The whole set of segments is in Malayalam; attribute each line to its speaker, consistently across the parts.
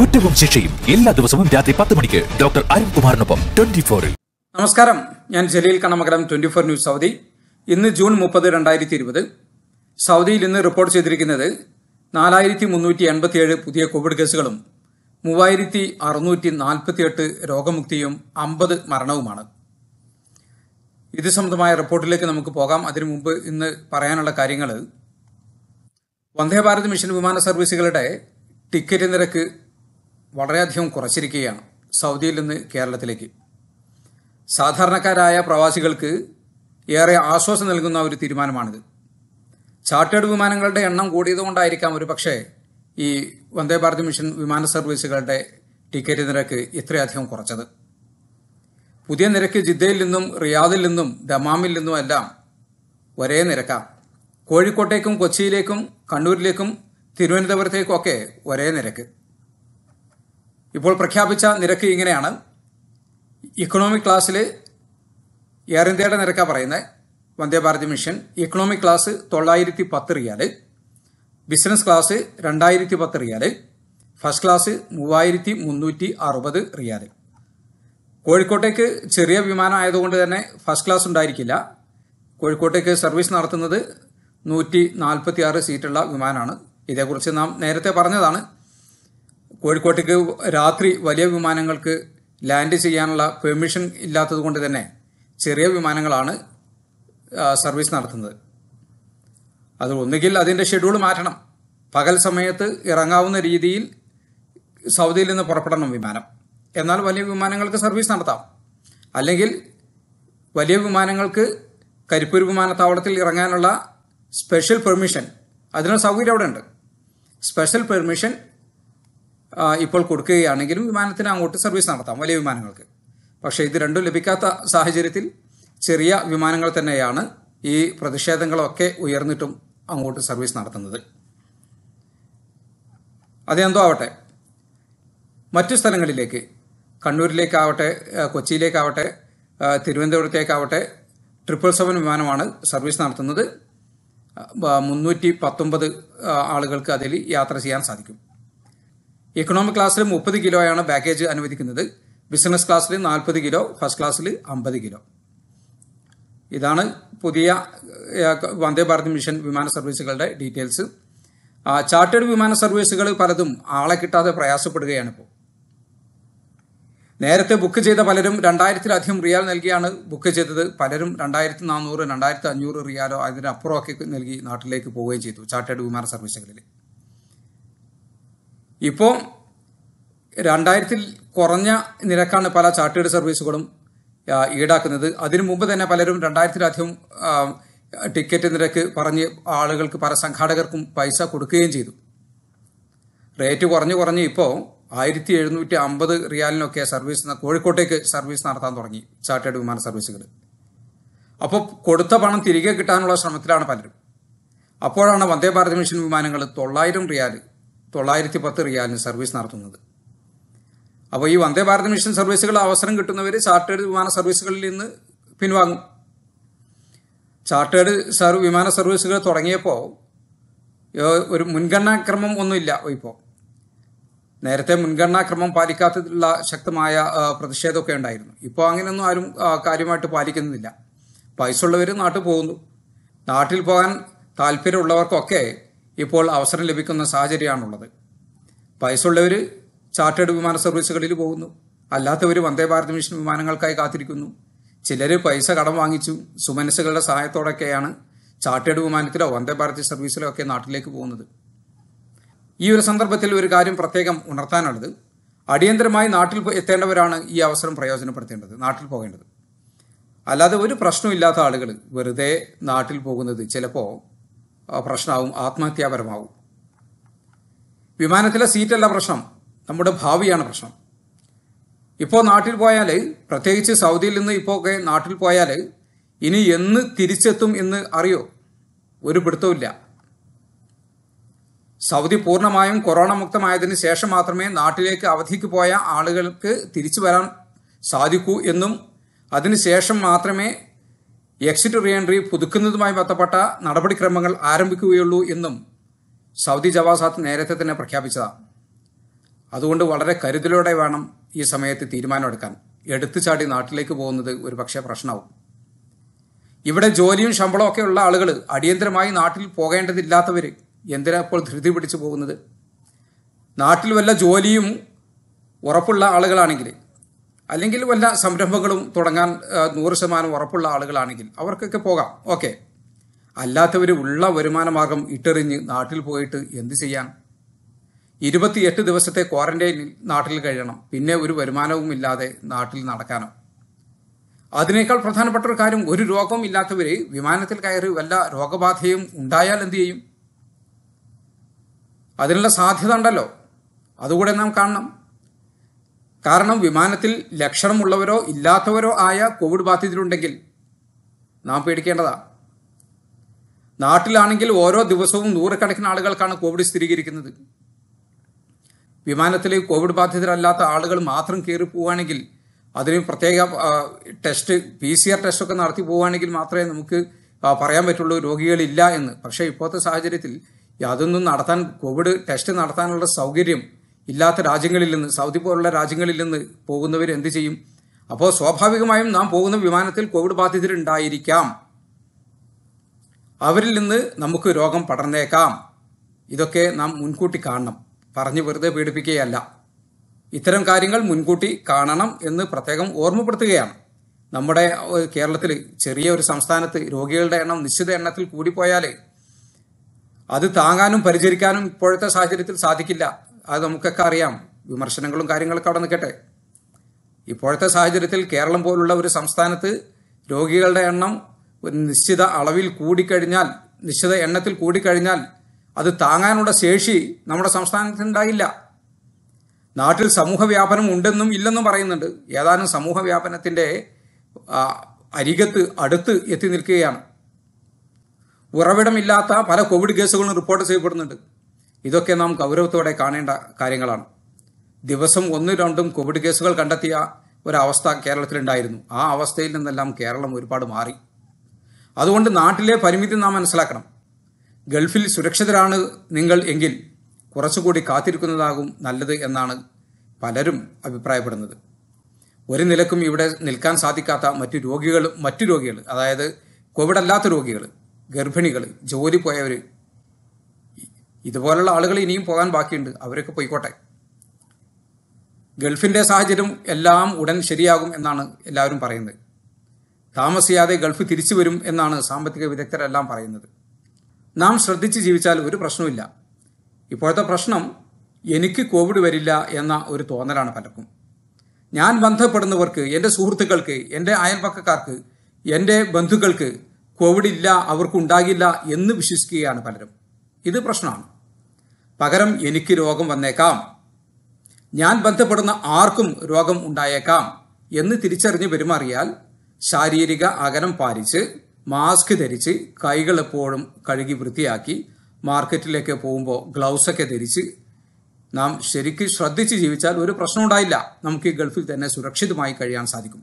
Speaker 1: കുറ്റവും ശിക്ഷയും എല്ലാ ദിവസവും രാത്രി പത്ത് മണിക്ക് ഡോക്ടർ അരുൺകുമാറിനൊപ്പം ട്വന്റി ഫോറിൽ നമസ്കാരം ഞാൻ ജലീൽ കണമകരം ട്വന്റി ഫോർ ന്യൂസ് സൗദി ഇന്ന് ജൂൺ മുപ്പത് രണ്ടായിരത്തി ഇരുപത് സൗദിയിൽ ഇന്ന് റിപ്പോർട്ട് ചെയ്തിരിക്കുന്നത് നാലായിരത്തി മുന്നൂറ്റി എൺപത്തിയേഴ് പുതിയ കോവിഡ് കേസുകളും മൂവായിരത്തി അറുന്നൂറ്റി നാൽപ്പത്തിയെട്ട് രോഗമുക്തിയും അമ്പത് മരണവുമാണ് ഇത് സംബന്ധമായ റിപ്പോർട്ടിലേക്ക് നമുക്ക് പോകാം അതിനു മുമ്പ് ഇന്ന് പറയാനുള്ള കാര്യങ്ങൾ വന്ദേ ഭാരത് മിഷൻ വിമാന സർവീസുകളുടെ ടിക്കറ്റ് നിരക്ക് വളരെയധികം കുറച്ചിരിക്കുകയാണ് സൗദിയിൽ നിന്ന് കേരളത്തിലേക്ക് സാധാരണക്കാരായ പ്രവാസികൾക്ക് ഏറെ ആശ്വാസം നൽകുന്ന ഒരു തീരുമാനമാണിത് ചാർട്ടേഡ് വിമാനങ്ങളുടെ എണ്ണം കൂടിയതുകൊണ്ടായിരിക്കാം ഒരു പക്ഷേ ഈ വന്ദേ ഭാരത് മിഷൻ വിമാന സർവീസുകളുടെ ടിക്കറ്റ് നിരക്ക് ഇത്രയധികം കുറച്ചത് പുതിയ നിരക്ക് ജിദ്ദയിൽ നിന്നും റിയാദിൽ നിന്നും ദമാമിൽ നിന്നും എല്ലാം ഒരേ നിരക്കാം കോഴിക്കോട്ടേക്കും കൊച്ചിയിലേക്കും കണ്ണൂരിലേക്കും തിരുവനന്തപുരത്തേക്കും ഒക്കെ ഒരേ നിരക്ക് ഇപ്പോൾ പ്രഖ്യാപിച്ച നിരക്ക് ഇങ്ങനെയാണ് ഇക്കണോമിക് ക്ലാസ്സിൽ എയർ ഇന്ത്യയുടെ നിരക്കാണ് പറയുന്നത് Vande Bharat mission economic class തൊള്ളായിരത്തി പത്ത് റിയാല് ബിസിനസ് ക്ലാസ് രണ്ടായിരത്തി പത്ത് റിയാല് ഫസ്റ്റ് ക്ലാസ് മൂവായിരത്തി മുന്നൂറ്റി അറുപത് റിയാല് കോഴിക്കോട്ടേക്ക് ചെറിയ വിമാനം ആയതുകൊണ്ട് തന്നെ ഫസ്റ്റ് ക്ലാസ് ഉണ്ടായിരിക്കില്ല കോഴിക്കോട്ടേക്ക് സർവീസ് നടത്തുന്നത് നൂറ്റി സീറ്റുള്ള വിമാനമാണ് ഇതേക്കുറിച്ച് നാം നേരത്തെ പറഞ്ഞതാണ് കോഴിക്കോട്ടേക്ക് രാത്രി വലിയ വിമാനങ്ങൾക്ക് ലാൻഡ് ചെയ്യാനുള്ള പെർമിഷൻ ഇല്ലാത്തതുകൊണ്ട് തന്നെ ചെറിയ വിമാനങ്ങളാണ് സർവീസ് നടത്തുന്നത് അത് ഒന്നുകിൽ അതിൻ്റെ ഷെഡ്യൂൾ മാറ്റണം പകൽ സമയത്ത് ഇറങ്ങാവുന്ന രീതിയിൽ സൗദിയിൽ നിന്ന് പുറപ്പെടണം വിമാനം എന്നാൽ വലിയ വിമാനങ്ങൾക്ക് സർവീസ് നടത്താം അല്ലെങ്കിൽ വലിയ വിമാനങ്ങൾക്ക് കരിപ്പൂർ വിമാനത്താവളത്തിൽ ഇറങ്ങാനുള്ള സ്പെഷ്യൽ പെർമിഷൻ അതിനുള്ള സൗകര്യം അവിടെ ഉണ്ട് സ്പെഷ്യൽ പെർമിഷൻ ഇപ്പോൾ കൊടുക്കുകയാണെങ്കിലും വിമാനത്തിന് അങ്ങോട്ട് സർവീസ് നടത്താം വലിയ വിമാനങ്ങൾക്ക് പക്ഷേ ഇത് രണ്ടും ലഭിക്കാത്ത സാഹചര്യത്തിൽ ചെറിയ വിമാനങ്ങൾ തന്നെയാണ് ഈ പ്രതിഷേധങ്ങളൊക്കെ ഉയർന്നിട്ടും അങ്ങോട്ട് സർവീസ് നടത്തുന്നത് അതെന്തോ ആവട്ടെ മറ്റു സ്ഥലങ്ങളിലേക്ക് കണ്ണൂരിലേക്കാവട്ടെ കൊച്ചിയിലേക്കാവട്ടെ തിരുവനന്തപുരത്തേക്കാവട്ടെ ട്രിപ്പിൾ സെവൻ വിമാനമാണ് സർവീസ് നടത്തുന്നത് മുന്നൂറ്റി പത്തൊമ്പത് ആളുകൾക്ക് അതിൽ യാത്ര ചെയ്യാൻ സാധിക്കും എക്കണോമിക് ക്ലാസ്സിൽ മുപ്പത് കിലോയാണ് ബാഗേജ് അനുവദിക്കുന്നത് ബിസിനസ് ക്ലാസ്സിൽ നാൽപ്പത് കിലോ ഫസ്റ്റ് ക്ലാസ്സിൽ അമ്പത് കിലോ ഇതാണ് പുതിയ വന്ദേ ഭാരത് മിഷൻ വിമാന സർവീസുകളുടെ ഡീറ്റെയിൽസ് ചാർട്ടേഡ് വിമാന സർവീസുകൾ പലതും ആളെ കിട്ടാതെ പ്രയാസപ്പെടുകയാണ് ഇപ്പോൾ നേരത്തെ ബുക്ക് ചെയ്ത പലരും രണ്ടായിരത്തിലധികം റിയാൽ നൽകിയാണ് ബുക്ക് ചെയ്തത് പലരും രണ്ടായിരത്തി നാനൂറ് രണ്ടായിരത്തി അഞ്ഞൂറ് റിയാലോ അതിനപ്പുറമൊക്കെ നൽകി നാട്ടിലേക്ക് പോവുകയും ചെയ്തു ചാർട്ടേഡ് വിമാന സർവീസുകളിൽ ഇപ്പോൾ രണ്ടായിരത്തിൽ കുറഞ്ഞ നിരക്കാണ് പല ചാർട്ടേഡ് സർവീസുകളും ഈടാക്കുന്നത് അതിനു മുമ്പ് തന്നെ പലരും രണ്ടായിരത്തിലധികം ടിക്കറ്റ് നിരക്ക് പറഞ്ഞ് ആളുകൾക്ക് പല സംഘാടകർക്കും പൈസ കൊടുക്കുകയും ചെയ്തു റേറ്റ് കുറഞ്ഞു കുറഞ്ഞ് ഇപ്പോൾ ആയിരത്തി എഴുന്നൂറ്റി അമ്പത് റിയാലിനൊക്കെ സർവീസ് കോഴിക്കോട്ടേക്ക് സർവീസ് നടത്താൻ തുടങ്ങി ചാർട്ടേഡ് വിമാന സർവീസുകൾ അപ്പോൾ കൊടുത്ത പണം തിരികെ കിട്ടാനുള്ള ശ്രമത്തിലാണ് പലരും അപ്പോഴാണ് വന്ദേ ഭാരത് മിഷൻ വിമാനങ്ങൾ തൊള്ളായിരം റിയാൽ തൊള്ളായിരത്തി പത്ത് റിയാലിന് സർവീസ് നടത്തുന്നത് അപ്പോൾ ഈ വന്ദേ ഭാരത് മിഷൻ സർവീസുകൾ അവസരം കിട്ടുന്നവർ ചാർട്ടേഡ് വിമാന സർവീസുകളിൽ നിന്ന് പിൻവാങ്ങും ചാർട്ടേഡ് സർവ് വിമാന സർവീസുകൾ തുടങ്ങിയപ്പോൾ ഒരു മുൻഗണനാക്രമം ഒന്നുമില്ല ഇപ്പോൾ നേരത്തെ മുൻഗണനാക്രമം പാലിക്കാത്തതിലുള്ള ശക്തമായ പ്രതിഷേധമൊക്കെ ഉണ്ടായിരുന്നു ഇപ്പോൾ അങ്ങനെയൊന്നും ആരും കാര്യമായിട്ട് പാലിക്കുന്നില്ല പൈസ ഉള്ളവർ നാട്ടിൽ പോകുന്നു നാട്ടിൽ പോകാൻ താല്പര്യമുള്ളവർക്കൊക്കെ ഇപ്പോൾ അവസരം ലഭിക്കുന്ന സാഹചര്യമാണുള്ളത് വയസ്സുള്ളവർ ചാർട്ടേഡ് വിമാന സർവീസുകളിൽ പോകുന്നു അല്ലാത്തവർ വന്ദേ ഭാരത് മിഷൻ വിമാനങ്ങൾക്കായി കാത്തിരിക്കുന്നു ചിലർ പൈസ കടം വാങ്ങിച്ചു സുമനസ്സുകളുടെ സഹായത്തോടൊക്കെയാണ് ചാർട്ടേഡ് വിമാനത്തിലോ വന്ദേ ഭാരത് സർവീസിലോ ഒക്കെ നാട്ടിലേക്ക് പോകുന്നത് ഈ ഒരു സന്ദർഭത്തിൽ ഒരു കാര്യം പ്രത്യേകം ഉണർത്താനുള്ളത് അടിയന്തരമായി നാട്ടിൽ എത്തേണ്ടവരാണ് ഈ അവസരം പ്രയോജനപ്പെടുത്തേണ്ടത് നാട്ടിൽ പോകേണ്ടത് അല്ലാതെ ഒരു പ്രശ്നമില്ലാത്ത ആളുകൾ വെറുതെ നാട്ടിൽ പോകുന്നത് ചിലപ്പോൾ പ്രശ്നമാവും ആത്മഹത്യാപരമാവും വിമാനത്തിലെ സീറ്റല്ല പ്രശ്നം നമ്മുടെ ഭാവിയാണ് പ്രശ്നം ഇപ്പോൾ നാട്ടിൽ പോയാൽ പ്രത്യേകിച്ച് സൗദിയിൽ നിന്ന് ഇപ്പോൾ ഒക്കെ നാട്ടിൽ പോയാൽ ഇനി എന്ന് തിരിച്ചെത്തും എന്ന് അറിയോ ഒരു പിടുത്തവും സൗദി പൂർണ്ണമായും കൊറോണ മുക്തമായതിനു ശേഷം മാത്രമേ നാട്ടിലേക്ക് അവധിക്ക് പോയ ആളുകൾക്ക് തിരിച്ചു വരാൻ സാധിക്കൂ എന്നും അതിനുശേഷം മാത്രമേ എക്സിറ്റ് റീ എൻട്രി പുതുക്കുന്നതുമായി ബന്ധപ്പെട്ട നടപടിക്രമങ്ങൾ ആരംഭിക്കുകയുള്ളൂ എന്നും സൗദി ജവാസാത്ത് നേരത്തെ തന്നെ പ്രഖ്യാപിച്ചതാണ് അതുകൊണ്ട് വളരെ കരുതലോടെ വേണം ഈ സമയത്ത് തീരുമാനമെടുക്കാൻ എടുത്തുചാടി ചാടി നാട്ടിലേക്ക് പോകുന്നത് ഒരു പക്ഷേ പ്രശ്നമാവും ഇവിടെ ജോലിയും ശമ്പളവും ഒക്കെ ഉള്ള ആളുകൾ അടിയന്തരമായി നാട്ടിൽ പോകേണ്ടതില്ലാത്തവർ എന്തിനാ ഇപ്പോൾ ധൃതി പിടിച്ചു പോകുന്നത് നാട്ടിൽ വല്ല ജോലിയും ഉറപ്പുള്ള ആളുകളാണെങ്കിൽ അല്ലെങ്കിൽ വല്ല സംരംഭങ്ങളും തുടങ്ങാൻ നൂറ് ശതമാനം ഉറപ്പുള്ള ആളുകളാണെങ്കിൽ അവർക്കൊക്കെ പോകാം ഓക്കെ അല്ലാത്തവർ ഉള്ള വരുമാന മാർഗം ഇട്ടെറിഞ്ഞ് നാട്ടിൽ പോയിട്ട് എന്ത് ചെയ്യാൻ ഇരുപത്തിയെട്ട് ദിവസത്തെ ക്വാറന്റൈനിൽ നാട്ടിൽ കഴിയണം പിന്നെ ഒരു വരുമാനവും ഇല്ലാതെ നാട്ടിൽ നടക്കാനോ അതിനേക്കാൾ പ്രധാനപ്പെട്ട ഒരു കാര്യം ഒരു രോഗവും ഇല്ലാത്തവർ വിമാനത്തിൽ കയറി വല്ല രോഗബാധയും ഉണ്ടായാൽ എന്ത് ചെയ്യും അതിനുള്ള സാധ്യത ഉണ്ടല്ലോ അതുകൂടെ നാം കാണണം കാരണം വിമാനത്തിൽ ലക്ഷണമുള്ളവരോ ഇല്ലാത്തവരോ ആയ കോവിഡ് ബാധിതരുണ്ടെങ്കിൽ നാം പേടിക്കേണ്ടതാ നാട്ടിലാണെങ്കിൽ ഓരോ ദിവസവും നൂറുകണക്കിന് ആളുകൾക്കാണ് കോവിഡ് സ്ഥിരീകരിക്കുന്നത് വിമാനത്തിൽ കോവിഡ് ബാധിതരല്ലാത്ത ആളുകൾ മാത്രം കയറി പോവുകയാണെങ്കിൽ അതിന് പ്രത്യേക ടെസ്റ്റ് പി സി ആർ ടെസ്റ്റൊക്കെ നടത്തി പോവുകയാണെങ്കിൽ മാത്രമേ നമുക്ക് പറയാൻ പറ്റുള്ളൂ രോഗികളില്ല എന്ന് പക്ഷേ ഇപ്പോഴത്തെ സാഹചര്യത്തിൽ അതൊന്നും നടത്താൻ കോവിഡ് ടെസ്റ്റ് നടത്താനുള്ള സൗകര്യം ഇല്ലാത്ത രാജ്യങ്ങളിൽ നിന്ന് സൗദി പോലുള്ള രാജ്യങ്ങളിൽ നിന്ന് പോകുന്നവർ എന്ത് ചെയ്യും അപ്പോൾ സ്വാഭാവികമായും നാം പോകുന്ന വിമാനത്തിൽ കോവിഡ് ബാധിതരുണ്ടായിരിക്കാം അവരിൽ നിന്ന് നമുക്ക് രോഗം പടർന്നേക്കാം ഇതൊക്കെ നാം മുൻകൂട്ടി കാണണം പറഞ്ഞു വെറുതെ പീഡിപ്പിക്കുകയല്ല ഇത്തരം കാര്യങ്ങൾ മുൻകൂട്ടി കാണണം എന്ന് പ്രത്യേകം ഓർമ്മപ്പെടുത്തുകയാണ് നമ്മുടെ കേരളത്തിൽ ചെറിയ ഒരു സംസ്ഥാനത്ത് രോഗികളുടെ എണ്ണം നിശ്ചിത എണ്ണത്തിൽ കൂടിപ്പോയാൽ അത് താങ്ങാനും പരിചരിക്കാനും ഇപ്പോഴത്തെ സാഹചര്യത്തിൽ സാധിക്കില്ല അത് നമുക്കൊക്കെ അറിയാം വിമർശനങ്ങളും കാര്യങ്ങളൊക്കെ അവിടെ നിൽക്കട്ടെ ഇപ്പോഴത്തെ സാഹചര്യത്തിൽ കേരളം പോലുള്ള ഒരു സംസ്ഥാനത്ത് രോഗികളുടെ എണ്ണം ഒരു നിശ്ചിത അളവിൽ കൂടിക്കഴിഞ്ഞാൽ നിശ്ചിത എണ്ണത്തിൽ കൂടിക്കഴിഞ്ഞാൽ അത് താങ്ങാനുള്ള ശേഷി നമ്മുടെ സംസ്ഥാനത്തിനുണ്ടായില്ല നാട്ടിൽ സമൂഹ വ്യാപനം ഉണ്ടെന്നും ഇല്ലെന്നും പറയുന്നുണ്ട് ഏതാനും സമൂഹ വ്യാപനത്തിൻ്റെ അരികത്ത് അടുത്ത് എത്തി നിൽക്കുകയാണ് ഉറവിടമില്ലാത്ത പല കോവിഡ് കേസുകളും റിപ്പോർട്ട് ചെയ്യപ്പെടുന്നുണ്ട് ഇതൊക്കെ നാം ഗൗരവത്തോടെ കാണേണ്ട കാര്യങ്ങളാണ് ദിവസം ഒന്നും രണ്ടും കോവിഡ് കേസുകൾ കണ്ടെത്തിയ ഒരവസ്ഥ കേരളത്തിലുണ്ടായിരുന്നു ആ അവസ്ഥയിൽ നിന്നെല്ലാം കേരളം ഒരുപാട് മാറി അതുകൊണ്ട് നാട്ടിലെ പരിമിതി നാം മനസ്സിലാക്കണം ഗൾഫിൽ സുരക്ഷിതരാണ് നിങ്ങൾ എങ്കിൽ കുറച്ചുകൂടി കാത്തിരിക്കുന്നതാകും നല്ലത് എന്നാണ് പലരും അഭിപ്രായപ്പെടുന്നത് ഒരു നിലക്കും ഇവിടെ നിൽക്കാൻ സാധിക്കാത്ത മറ്റു രോഗികൾ മറ്റു രോഗികൾ അതായത് കോവിഡ് അല്ലാത്ത രോഗികൾ ഗർഭിണികൾ ജോലി പോയവർ ഇതുപോലുള്ള ആളുകൾ ഇനിയും പോകാൻ ബാക്കിയുണ്ട് അവരൊക്കെ പോയിക്കോട്ടെ ഗൾഫിന്റെ സാഹചര്യം എല്ലാം ഉടൻ ശരിയാകും എന്നാണ് എല്ലാവരും പറയുന്നത് താമസിയാതെ ഗൾഫ് തിരിച്ചു വരും എന്നാണ് സാമ്പത്തിക വിദഗ്ധരെല്ലാം പറയുന്നത് നാം ശ്രദ്ധിച്ച് ജീവിച്ചാൽ ഒരു പ്രശ്നവുമില്ല ഇപ്പോഴത്തെ പ്രശ്നം എനിക്ക് കോവിഡ് വരില്ല എന്ന ഒരു തോന്നലാണ് പലർക്കും ഞാൻ ബന്ധപ്പെടുന്നവർക്ക് എൻ്റെ സുഹൃത്തുക്കൾക്ക് എൻ്റെ അയൽപക്കക്കാർക്ക് എൻ്റെ ബന്ധുക്കൾക്ക് കോവിഡ് ഇല്ല അവർക്കുണ്ടാകില്ല എന്ന് വിശ്വസിക്കുകയാണ് പലരും ഇത് പ്രശ്നമാണ് പകരം എനിക്ക് രോഗം വന്നേക്കാം ഞാൻ ബന്ധപ്പെടുന്ന ആർക്കും രോഗം ഉണ്ടായേക്കാം എന്ന് തിരിച്ചറിഞ്ഞ് പെരുമാറിയാൽ ശാരീരിക അകലം പാലിച്ച് മാസ്ക് ധരിച്ച് കൈകൾ എപ്പോഴും കഴുകി വൃത്തിയാക്കി മാർക്കറ്റിലേക്ക് പോകുമ്പോൾ ഗ്ലൗസ് ഒക്കെ ധരിച്ച് നാം ശരിക്കും ശ്രദ്ധിച്ച് ജീവിച്ചാൽ ഒരു പ്രശ്നം ഉണ്ടായില്ല നമുക്ക് ഈ ഗൾഫിൽ തന്നെ സുരക്ഷിതമായി കഴിയാൻ സാധിക്കും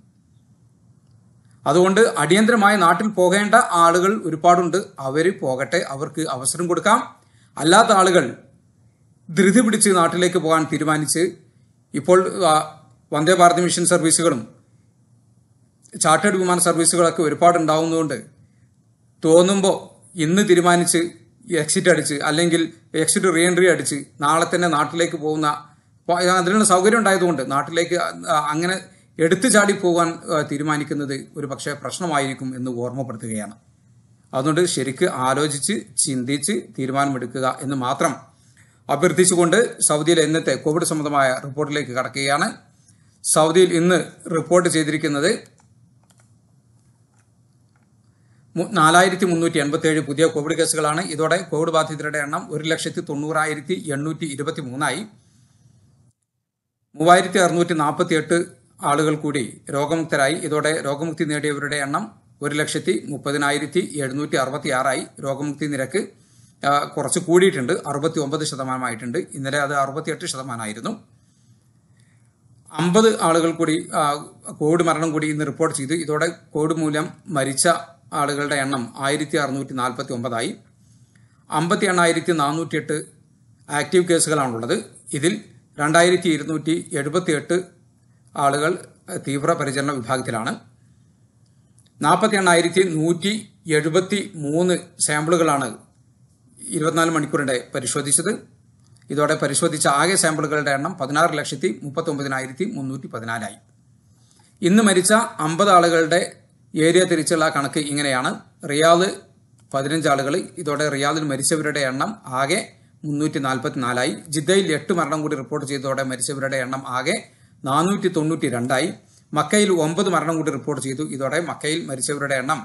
Speaker 1: അതുകൊണ്ട് അടിയന്തരമായി നാട്ടിൽ പോകേണ്ട ആളുകൾ ഒരുപാടുണ്ട് അവർ പോകട്ടെ അവർക്ക് അവസരം കൊടുക്കാം അല്ലാത്ത ആളുകൾ ധൃതി പിടിച്ച് നാട്ടിലേക്ക് പോകാൻ തീരുമാനിച്ച് ഇപ്പോൾ വന്ദേ ഭാരത് മിഷൻ സർവീസുകളും ചാർട്ടേഡ് വിമാന സർവീസുകളൊക്കെ ഒരുപാട് ഉണ്ടാവുന്നതുകൊണ്ട് തോന്നുമ്പോൾ ഇന്ന് തീരുമാനിച്ച് എക്സിറ്റ് അടിച്ച് അല്ലെങ്കിൽ എക്സിറ്റ് റീ എൻട്രി അടിച്ച് നാളെ തന്നെ നാട്ടിലേക്ക് പോകുന്ന അതിനുള്ള സൗകര്യം ഉണ്ടായതുകൊണ്ട് നാട്ടിലേക്ക് അങ്ങനെ എടുത്തു ചാടി പോകാൻ തീരുമാനിക്കുന്നത് ഒരു പക്ഷേ പ്രശ്നമായിരിക്കും എന്ന് ഓർമ്മപ്പെടുത്തുകയാണ് അതുകൊണ്ട് ശരിക്ക് ആലോചിച്ച് ചിന്തിച്ച് തീരുമാനമെടുക്കുക എന്ന് മാത്രം അഭ്യർത്ഥിച്ചുകൊണ്ട് സൗദിയിലെ ഇന്നത്തെ കോവിഡ് സംബന്ധമായ റിപ്പോർട്ടിലേക്ക് കടക്കുകയാണ് സൗദിയിൽ ഇന്ന് റിപ്പോർട്ട് ചെയ്തിരിക്കുന്നത് നാലായിരത്തി മുന്നൂറ്റി എൺപത്തിയേഴ് പുതിയ കോവിഡ് കേസുകളാണ് ഇതോടെ കോവിഡ് ബാധിതരുടെ എണ്ണം ഒരു ലക്ഷത്തി തൊണ്ണൂറായിരത്തി എണ്ണൂറ്റി ഇരുപത്തി മൂന്നായി മൂവായിരത്തി അറുന്നൂറ്റി നാൽപ്പത്തി എട്ട് ആളുകൾ കൂടി രോഗമുക്തരായി ഇതോടെ രോഗമുക്തി നേടിയവരുടെ എണ്ണം ഒരു ലക്ഷത്തി മുപ്പതിനായിരത്തി എഴുന്നൂറ്റി അറുപത്തി ആറായി രോഗമുക്തി നിരക്ക് കുറച്ച് കൂടിയിട്ടുണ്ട് അറുപത്തി ഒമ്പത് ശതമാനമായിട്ടുണ്ട് ഇന്നലെ അത് അറുപത്തിയെട്ട് ശതമാനമായിരുന്നു അമ്പത് ആളുകൾ കൂടി കോവിഡ് മരണം കൂടി ഇന്ന് റിപ്പോർട്ട് ചെയ്തു ഇതോടെ കോവിഡ് മൂലം മരിച്ച ആളുകളുടെ എണ്ണം ആയിരത്തി അറുന്നൂറ്റി നാൽപ്പത്തി ഒമ്പതായി അമ്പത്തി എണ്ണായിരത്തി നാനൂറ്റി എട്ട് ആക്റ്റീവ് കേസുകളാണുള്ളത് ഇതിൽ രണ്ടായിരത്തി ഇരുന്നൂറ്റി എഴുപത്തി എട്ട് ആളുകൾ തീവ്രപരിചരണ വിഭാഗത്തിലാണ് നാൽപ്പത്തി എണ്ണായിരത്തി നൂറ്റി എഴുപത്തി മൂന്ന് സാമ്പിളുകളാണ് ഇരുപത്തിനാല് മണിക്കൂറിൻ്റെ പരിശോധിച്ചത് ഇതോടെ പരിശോധിച്ച ആകെ സാമ്പിളുകളുടെ എണ്ണം പതിനാറ് ലക്ഷത്തി മുപ്പത്തി ഒമ്പതിനായിരത്തി മുന്നൂറ്റി പതിനാലായി ഇന്ന് മരിച്ച അമ്പത് ആളുകളുടെ ഏരിയ തിരിച്ചുള്ള കണക്ക് ഇങ്ങനെയാണ് റിയാദ് പതിനഞ്ച് ആളുകൾ ഇതോടെ റിയാദിൽ മരിച്ചവരുടെ എണ്ണം ആകെ മുന്നൂറ്റി നാൽപ്പത്തിനാലായി ജിദ്ദയിൽ എട്ട് മരണം കൂടി റിപ്പോർട്ട് ചെയ്തതോടെ മരിച്ചവരുടെ എണ്ണം ആകെ നാനൂറ്റി തൊണ്ണൂറ്റി രണ്ടായി മക്കയിൽ ഒമ്പത് മരണം കൂടി റിപ്പോർട്ട് ചെയ്തു ഇതോടെ മക്കയിൽ മരിച്ചവരുടെ എണ്ണം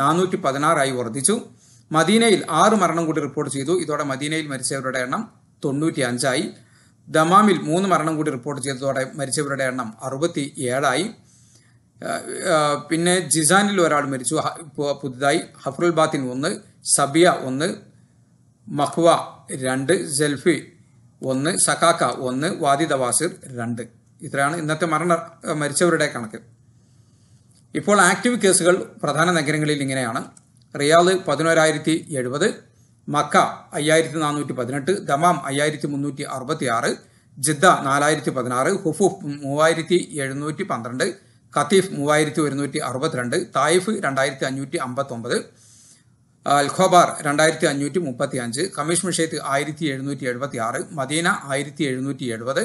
Speaker 1: നാനൂറ്റി പതിനാറായി വർദ്ധിച്ചു മദീനയിൽ ആറ് മരണം കൂടി റിപ്പോർട്ട് ചെയ്തു ഇതോടെ മദീനയിൽ മരിച്ചവരുടെ എണ്ണം തൊണ്ണൂറ്റി അഞ്ചായി ദമാമിൽ മൂന്ന് മരണം കൂടി റിപ്പോർട്ട് ചെയ്തതോടെ മരിച്ചവരുടെ എണ്ണം അറുപത്തി ഏഴായി പിന്നെ ജിസാനിൽ ഒരാൾ മരിച്ചു പുതുതായി ഹഫ്രുൽ ബാത്തിൻ ഒന്ന് സബിയ ഒന്ന് മഹ്വ രണ്ട് സെൽഫി ഒന്ന് സഖാക്ക ഒന്ന് വാദി ദവാസിർ രണ്ട് ഇത്രയാണ് ഇന്നത്തെ മരണ മരിച്ചവരുടെ കണക്ക് ഇപ്പോൾ ആക്റ്റീവ് കേസുകൾ പ്രധാന നഗരങ്ങളിൽ ഇങ്ങനെയാണ് റിയാദ് പതിനോരായിരത്തി എഴുപത് മക്ക അയ്യായിരത്തി നാനൂറ്റി പതിനെട്ട് ദമാം അയ്യായിരത്തി മുന്നൂറ്റി അറുപത്തി ആറ് ജിദ്ദ നാലായിരത്തി പതിനാറ് ഹുഫുഫ് മൂവായിരത്തി എഴുന്നൂറ്റി പന്ത്രണ്ട് ഖത്തീഫ് മൂവായിരത്തി ഒരുന്നൂറ്റി അറുപത്തിരണ്ട് തായിഫ് രണ്ടായിരത്തി അഞ്ഞൂറ്റി അമ്പത്തൊമ്പത് അൽഖോബാർ രണ്ടായിരത്തി അഞ്ഞൂറ്റി മുപ്പത്തി അഞ്ച് കമ്മീഷ് മിഷേത്ത് ആയിരത്തി എഴുന്നൂറ്റി എഴുപത്തി ആറ് മദീന ആയിരത്തി എഴുന്നൂറ്റി എഴുപത്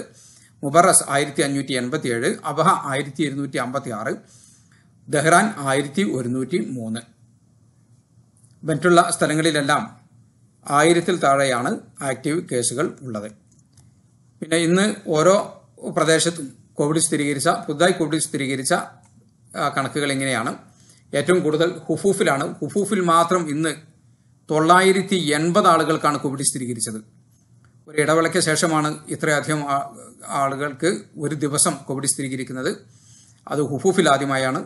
Speaker 1: മുബറസ് ആയിരത്തി അഞ്ഞൂറ്റി എൺപത്തി ഏഴ് അബഹ ആയിരത്തി ഇരുന്നൂറ്റി അമ്പത്തി ആറ് ദഹ്റാൻ ആയിരത്തി ഒരുന്നൂറ്റി മൂന്ന് മറ്റുള്ള സ്ഥലങ്ങളിലെല്ലാം ആയിരത്തിൽ താഴെയാണ് ആക്റ്റീവ് കേസുകൾ ഉള്ളത് പിന്നെ ഇന്ന് ഓരോ പ്രദേശത്തും കോവിഡ് സ്ഥിരീകരിച്ച പുതുതായി കോവിഡ് സ്ഥിരീകരിച്ച കണക്കുകൾ എങ്ങനെയാണ് ഏറ്റവും കൂടുതൽ ഹുഫൂഫിലാണ് ഹുഫൂഫിൽ മാത്രം ഇന്ന് തൊള്ളായിരത്തി എൺപത് ആളുകൾക്കാണ് കോവിഡ് സ്ഥിരീകരിച്ചത് ഒരു ഇടവേളയ്ക്ക് ശേഷമാണ് ഇത്രയധികം ആളുകൾക്ക് ഒരു ദിവസം കോവിഡ് സ്ഥിരീകരിക്കുന്നത് അത് ഹുഫൂഫിൽ ആദ്യമായാണ്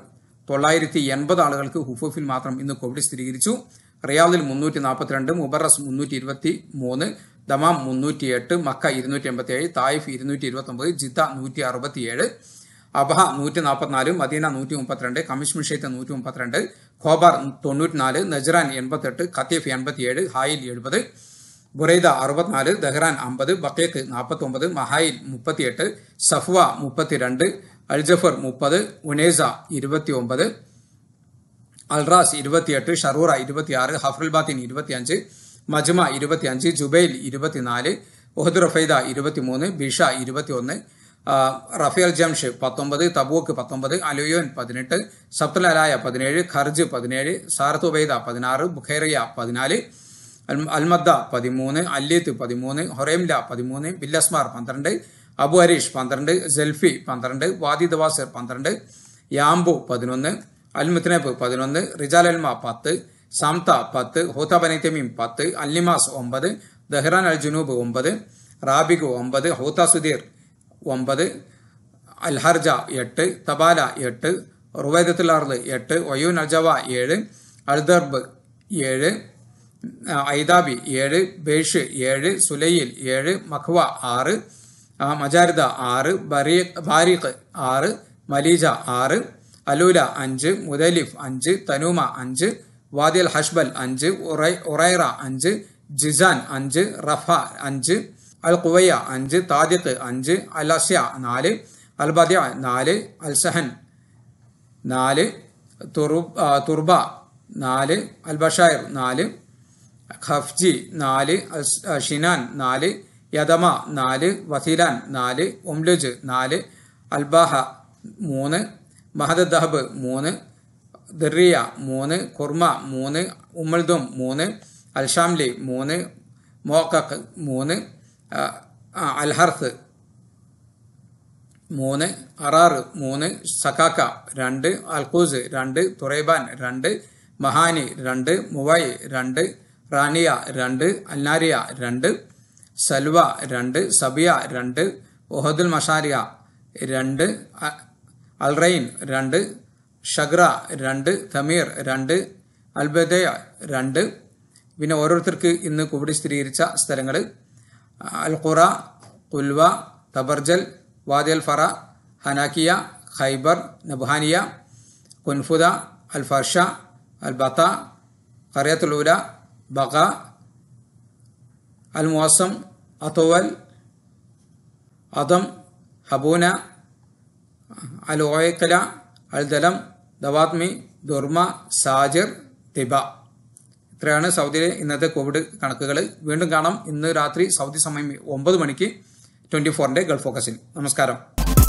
Speaker 1: തൊള്ളായിരത്തി എൺപത് ആളുകൾക്ക് ഹുഫൂഫിൽ മാത്രം ഇന്ന് കോവിഡ് സ്ഥിരീകരിച്ചു റിയാദിൽ മുന്നൂറ്റി നാൽപ്പത്തിരണ്ട് മുബറസ് മുന്നൂറ്റി ഇരുപത്തി മൂന്ന് ദമാം മുന്നൂറ്റി എട്ട് മക്ക ഇരുന്നൂറ്റി എൺപത്തി ഏഴ് തായിഫ് ഇരുന്നൂറ്റി ഇരുപത്തൊമ്പത് ജിദ്ദ നൂറ്റി അറുപത്തിയേഴ് അബഹ നൂറ്റി നാൽപ്പത്തിനാല് മദീന നൂറ്റി മുപ്പത്തിരണ്ട് കമ്മീഷൻ ഷെയ്ത്ത് നൂറ്റി മുപ്പത്തിരണ്ട് ഖോബാർ തൊണ്ണൂറ്റിനാല് നജറാൻ എൺപത്തെട്ട് ഖത്തീഫ് എൺപത്തിയേഴ് ഹായിൽ എഴുപത് ബുറൈദ അറുപത്തിനാല് ദഹ്റാൻ അമ്പത് ബക്കേക്ക് നാൽപ്പത്തി ഒമ്പത് മഹായിൽ മുപ്പത്തിയെട്ട് സഫ്വ മുപ്പത്തിരണ്ട് അൽജഫർ മുപ്പത് ഉനേസ ഇരുപത്തി ഒമ്പത് അൽറാസ് ഇരുപത്തിയെട്ട് ഷറൂറ ഇരുപത്തിയാറ് ഹഫ്രുൽ ബാത്തിൻ ഇരുപത്തിയഞ്ച് മജ്മ ഇരുപത്തിയഞ്ച് ജുബൈൽ ഇരുപത്തിനാല് ഒഹദ് റഫൈദ ഇരുപത്തിമൂന്ന് ബിഷ ഇരുപത്തിയൊന്ന് റഫേൽ ജംഷ് പത്തൊമ്പത് തബൂക്ക് പത്തൊമ്പത് അലുയോൻ പതിനെട്ട് സബ്തലായ പതിനേഴ് ഖർജ് പതിനേഴ് സാർത്തുബൈദ പതിനാറ് ബുഖേറിയ പതിനാല് അൽമദ്ദ പതിമൂന്ന് അല്ലേത്ത് പതിമൂന്ന് ഹൊറേംല പതിമൂന്ന് ബില്ലസ്മാർ പന്ത്രണ്ട് അബു അരീഷ് പന്ത്രണ്ട് സെൽഫി പന്ത്രണ്ട് വാദി ദവാസർ പന്ത്രണ്ട് യാംബു പതിനൊന്ന് അൽമുത്തനബ് പതിനൊന്ന് റിജാൽ അൽമ പത്ത് സാംത പത്ത് ഹൂത്ത ബനൈത്തമീം പത്ത് അല്ലിമാസ് ഒമ്പത് ദഹ്റാൻ അൽ ജുനൂബ് ഒമ്പത് റാബിഗു ഒമ്പത് ഹൂത്ത സുധീർ ഒമ്പത് അൽഹർജ എട്ട് തബാല എട്ട് റുവൈദത്തുൽ അർദ് എട്ട് ഒയൂൻ അജവ ഏഴ് അൽദർബ് ഏഴ് ഐദാബി ഏഴ് ബേഷ് ഏഴ് സുലൈൽ ഏഴ് മഖ്വ ആറ് മജാരിദ ആറ് ബറി ബാരിഖ് ആറ് മലീജ ആറ് അലൂല അഞ്ച് മുദലിഫ് അഞ്ച് തനൂമ അഞ്ച് വാദിൽ ഹഷ്ബൽ അഞ്ച് ഉറൈറ അഞ്ച് ജിസാൻ അഞ്ച് റഫ അഞ്ച് അൽ കുവയ്യ അഞ്ച് താദിഖ് അഞ്ച് അൽ അസ്യ നാല് അൽ നാല് അൽ സഹൻ നാല് തുർബ നാല് അൽ ബഷായർ നാല് ഖഫ്ജി നാല് ഷിനാൻ നാല് യദമ നാല് വസീലാൻ നാല് ഒംലുജ് നാല് അൽബാഹ മൂന്ന് മഹദ് ദഹബ് മൂന്ന് ദിറിയ മൂന്ന് കുർമ മൂന്ന് ഉമ്മൽദും മൂന്ന് അൽഷാംലി മൂന്ന് മോക്കക്ക് മൂന്ന് അൽഹർത്ത് മൂന്ന് അറാറ് മൂന്ന് സഖാക്ക രണ്ട് അൽഖൂസ് രണ്ട് തുറൈബാൻ രണ്ട് മഹാനി രണ്ട് മുവൈ രണ്ട് റാനിയ രണ്ട് അന്നാരിയ രണ്ട് സൽവ രണ്ട് സബിയ രണ്ട് ഒഹദുൽ മഷാരിയ രണ്ട് അൽറൈൻ രണ്ട് ഷഗ്ര രണ്ട് തമീർ രണ്ട് അൽബദയ രണ്ട് പിന്നെ ഓരോരുത്തർക്ക് ഇന്ന് കോവിഡ് സ്ഥിരീകരിച്ച സ്ഥലങ്ങൾ അൽഖുറ കുൽവ തബർജൽ വാദി അൽ ഫറ ഹനാക്കിയ ഖൈബർ നബ്ഹാനിയ കുൻഫുദ അൽഫർഷ അൽബത്ത അൽ ബക الموسم أطول أضم هبونا العيقلة അൽദലം ദവാത്മി ദുർമ സാജിർ തിബ ഇത്രയാണ് സൗദിയിലെ ഇന്നത്തെ കോവിഡ് കണക്കുകൾ വീണ്ടും കാണാം ഇന്ന് രാത്രി സൗദി സമയം ഒമ്പത് മണിക്ക് ട്വൻറ്റി ഫോറിൻ്റെ ഗൾഫ് ഫോക്കസിൽ നമസ്കാരം